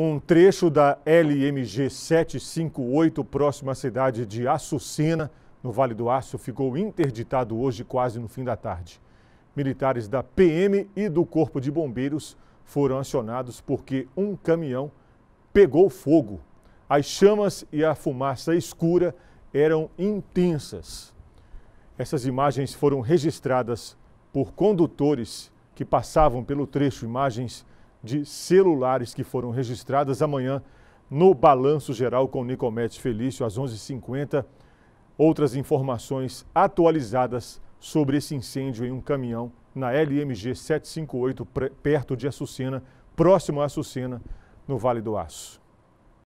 Um trecho da LMG 758, próximo à cidade de Açucena, no Vale do Aço, ficou interditado hoje, quase no fim da tarde. Militares da PM e do Corpo de Bombeiros foram acionados porque um caminhão pegou fogo. As chamas e a fumaça escura eram intensas. Essas imagens foram registradas por condutores que passavam pelo trecho, imagens de celulares que foram registradas amanhã no Balanço Geral com Nicomete Felício, às 11h50. Outras informações atualizadas sobre esse incêndio em um caminhão na LMG 758, perto de Açucena, próximo a Açucena, no Vale do Aço.